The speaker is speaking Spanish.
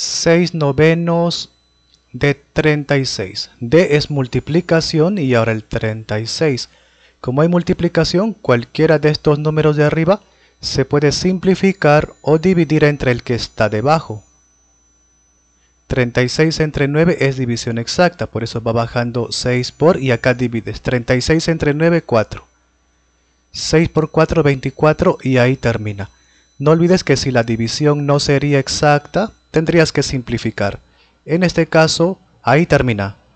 6 novenos de 36. D es multiplicación y ahora el 36. Como hay multiplicación, cualquiera de estos números de arriba se puede simplificar o dividir entre el que está debajo. 36 entre 9 es división exacta, por eso va bajando 6 por y acá divides. 36 entre 9, 4. 6 por 4, 24 y ahí termina. No olvides que si la división no sería exacta, tendrías que simplificar. En este caso, ahí termina.